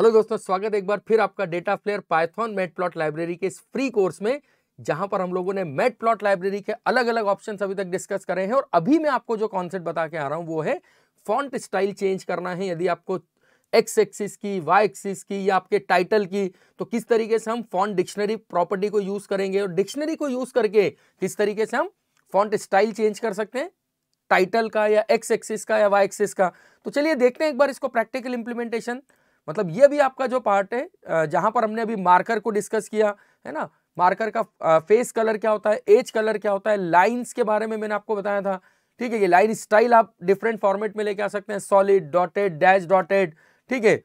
hello दोस्तों स्वागत है एक बार फिर आपका DataFlair Python mat plot library के इस फ्री कोर्स में जहां पर हम लोगों ने मेट प्लॉट लाइब्रेरी के अलग अलग ऑप्शन अभी तक डिस्कस करे हैं और अभी मैं आपको जो कॉन्सेप्ट बता के आ रहा हूं वो है फॉन्ट स्टाइल चेंज करना है यदि आपको एक्स एक्सिस की वाई एक्सिस की या आपके टाइटल की तो किस तरीके से हम फॉन्ट डिक्शनरी प्रॉपर्टी को यूज करेंगे और डिक्शनरी को यूज करके किस तरीके से हम फॉन्ट स्टाइल चेंज कर सकते हैं टाइटल का या एक्स एक्सिस का या वाई एक्सिस का तो चलिए देखते हैं एक बार इसको प्रैक्टिकल इंप्लीमेंटेशन मतलब ये भी आपका जो पार्ट है जहां पर हमने अभी मार्कर को डिस्कस किया है ना मार्कर का फेस कलर क्या होता है एज कलर क्या होता है लाइन्स के बारे में मैंने आपको बताया था ठीक है ये लाइन स्टाइल आप डिफरेंट फॉर्मेट में लेके आ सकते हैं सॉलिड डॉटेड डैश डॉटेड ठीक है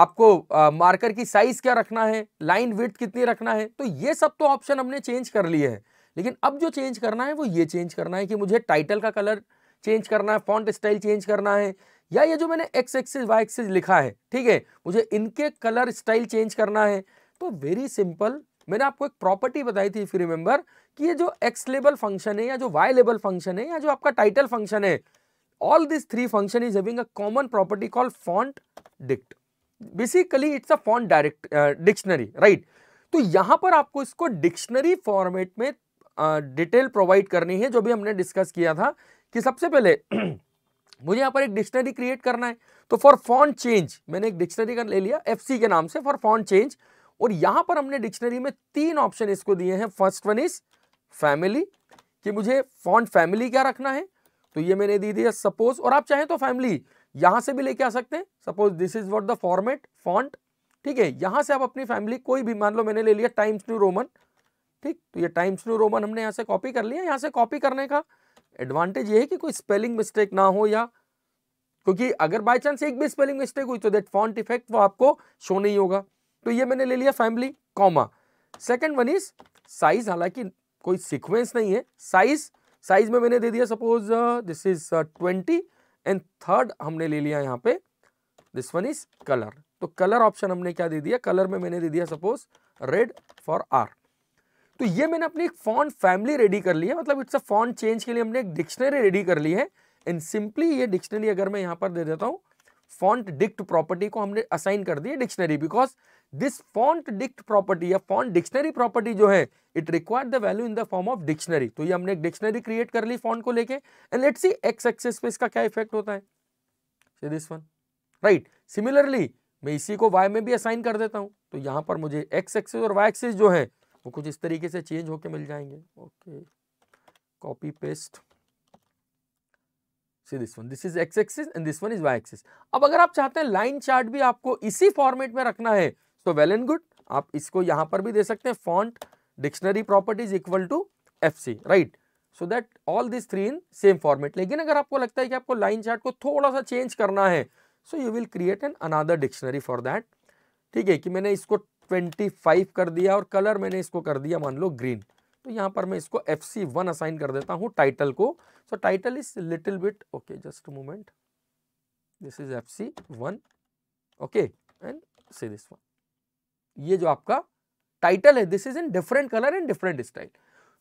आपको आ, मार्कर की साइज क्या रखना है लाइन विथ कितनी रखना है तो ये सब तो ऑप्शन हमने चेंज कर लिए हैं लेकिन अब जो चेंज करना है वो ये चेंज करना है कि मुझे टाइटल का कलर चेंज करना है फॉन्ट स्टाइल चेंज करना है या ये जो मैंने एक्स एक्सिस वाई एक्सिस लिखा है ठीक है मुझे इनके कलर स्टाइल चेंज करना है तो वेरी सिंपल मैंने आपको एक प्रॉपर्टी बताई थी फिर रिमेंबर कि ये जो एक्स लेबल फंक्शन है या जो वाई लेबल फंक्शन है या जो आपका टाइटल फंक्शन है all this three function is having a common property call font dict basically it's a font direct dictionary right तो यहां पर आपको इसको डिक्शनरी फॉर्मेट में डिटेल uh, प्रोवाइड करनी है जो भी हमने डिस्कस किया था कि सबसे पहले मुझे यहाँ पर एक डिक्शनरी क्रिएट करना है तो फॉर फॉन्ट चेंज मैंने एक डिक्शनरी का ले लिया एफ के नाम से फॉर फॉन्ट चेंज और यहाँ पर हमने डिक्शनरी में तीन ऑप्शन इसको दिए हैं फर्स्ट वन इज फैमिली कि मुझे फॉन्ट फैमिली क्या रखना है तो ये मैंने दे दिया सपोज और आप चाहें तो फैमिली यहाँ से भी लेके आ सकते हैं suppose this is what the format font ठीक है यहाँ से आप अपनी फैमिली कोई भी मान लो मैंने ले लिया टाइम्स न्यू रोमन ठीक तो ये टाइम्स न्यू रोमन हमने यहाँ से कॉपी कर लिया यहाँ से कॉपी करने का एडवांटेज ये है कि कोई स्पेलिंग मिस्टेक ना हो या क्योंकि अगर बाई चांस एक भी स्पेलिंग मिस्टेक हुई तो दैट फॉन्ट इफेक्ट वो आपको शो नहीं होगा तो ये मैंने ले लिया family comma second one is size हालांकि कोई सिक्वेंस नहीं है साइज साइज में मैंने दे दिया suppose this is twenty and third हमने ले लिया यहाँ पे दिस वन इज कलर तो कलर ऑप्शन हमने क्या दे दिया कलर में मैंने दे दिया सपोज रेड फॉर आर तो ये मैंने अपनी एक फॉन्ट फैमिली रेडी कर ली है मतलब इट्स अ फॉन्ट चेंज के लिए हमने एक डिक्शनरी रेडी कर ली है एंड सिंपली ये डिक्शनरी अगर मैं यहाँ पर दे देता हूँ फॉन्ट डिक्ट प्रॉपर्टी को हमने असाइन कर दी है dictionary because this font dict property या फॉन्ट डिक्शनरी प्रॉपर्टी जो है it require the value in the form of dictionary तो ये हमने एक डिक्शनरी क्रिएट कर ली फॉन्ट को लेके and let's see X axes पे इसका क्या इफेक्ट होता है से दिस वन राइट सिमिलरली मैं इसी को वाई में भी असाइन कर देता हूँ तो यहाँ पर मुझे एक्स एक्सेस और वाई एक्सेस जो है वो कुछ इस तरीके से चेंज होके मिल जाएंगे okay copy paste see this one this is X axis and this one is Y axis अब अगर आप चाहते हैं लाइन चार्ट भी आपको इसी फॉर्मेट में रखना है तो वेल एंड गुड आप इसको यहां पर भी दे सकते हैं font dictionary properties equal to F C right so that all this three in same format लेकिन अगर आपको लगता है कि आपको लाइन चार्ट को थोड़ा सा चेंज करना है so you will create an another dictionary for that ठीक है कि मैंने इसको ट्वेंटी फाइव कर दिया और कलर मैंने इसको कर दिया मान लो ग्रीन तो यहाँ पर मैं इसको एफ सी वन असाइन कर देता हूँ टाइटल को so title is little bit okay just moment this is F C one okay and see this one ये जो आपका टाइटल है this is in different colour and different style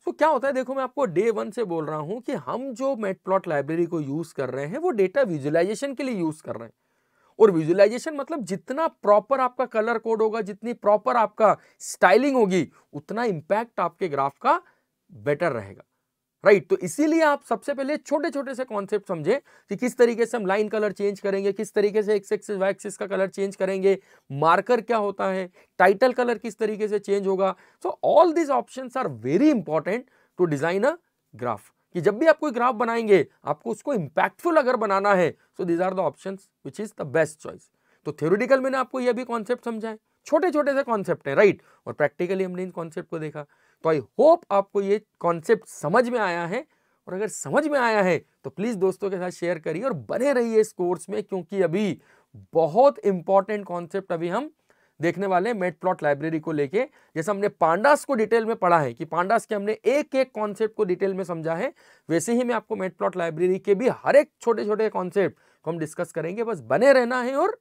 so क्या होता है देखो मैं आपको डे वन से बोल रहा हूँ कि हम जो मेट प्लॉट लाइब्रेरी को यूज़ कर रहे हैं वो डेटा विजुअलाइजेशन के लिए यूज़ कर रहे हैं और विजुअलाइजेशन मतलब जितना प्रॉपर आपका कलर कोड होगा जितनी प्रॉपर आपका स्टाइलिंग होगी उतना इम्पैक्ट आपके ग्राफ का बेटर रहेगा राइट right, तो इसीलिए आप सबसे पहले छोटे छोटे से कॉन्सेप्ट समझे कि किस तरीके से हम लाइन कलर चेंज करेंगे किस तरीके से एक्स एक्सिस वाई एक्सिस का कलर चेंज करेंगे मार्कर क्या होता है टाइटल कलर किस तरीके से चेंज होगा so all this options are very important to design a graph कि जब भी आप कोई ग्राफ बनाएंगे आपको उसको इंपैक्टफुल अगर बनाना है so these are the option which is the best choice तो थ्योरिटिकल मैंने आपको यह भी कॉन्सेप्ट समझाए छोटे छोटे से कॉन्सेप्ट है राइट और प्रैक्टिकली हमने इन कॉन्सेप्ट को देखा तो आई होप आपको ये कॉन्सेप्ट समझ में आया है और अगर समझ में आया है तो प्लीज़ दोस्तों के साथ शेयर करिए और बने रहिए इस कोर्स में क्योंकि अभी बहुत इंपॉर्टेंट कॉन्सेप्ट अभी हम देखने वाले हैं मेट प्लॉट लाइब्रेरी को लेके जैसे हमने पांडास को डिटेल में पढ़ा है कि पांडास के हमने एक एक कॉन्सेप्ट को डिटेल में समझा है वैसे ही मैं आपको मेट प्लॉट लाइब्रेरी के भी हर एक छोटे छोटे कॉन्सेप्ट को हम डिस्कस करेंगे बस बने रहना है और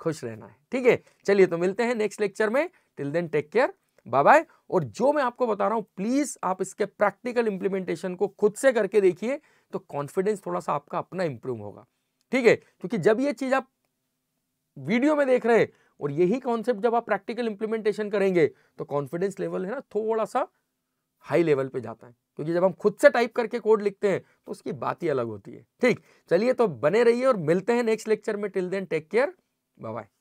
खुश रहना है ठीक है चलिए तो मिलते हैं नेक्स्ट लेक्चर में till then take care bye bye और जो मैं आपको बता रहा हूँ प्लीज़ आप इसके प्रैक्टिकल इंप्लीमेंटेशन को खुद से करके देखिए तो कॉन्फिडेंस थोड़ा सा आपका अपना इंप्रूव होगा ठीक है क्योंकि जब ये चीज़ आप वीडियो में देख रहे हैं और यही कॉन्सेप्ट जब आप प्रैक्टिकल इंप्लीमेंटेशन करेंगे तो कॉन्फिडेंस लेवल है ना थोड़ा सा हाई लेवल पे जाता है क्योंकि जब हम खुद से टाइप करके कोड लिखते हैं तो उसकी बात ही अलग होती है ठीक चलिए तो बने रहिए और मिलते हैं नेक्स्ट लेक्चर में till then take care bye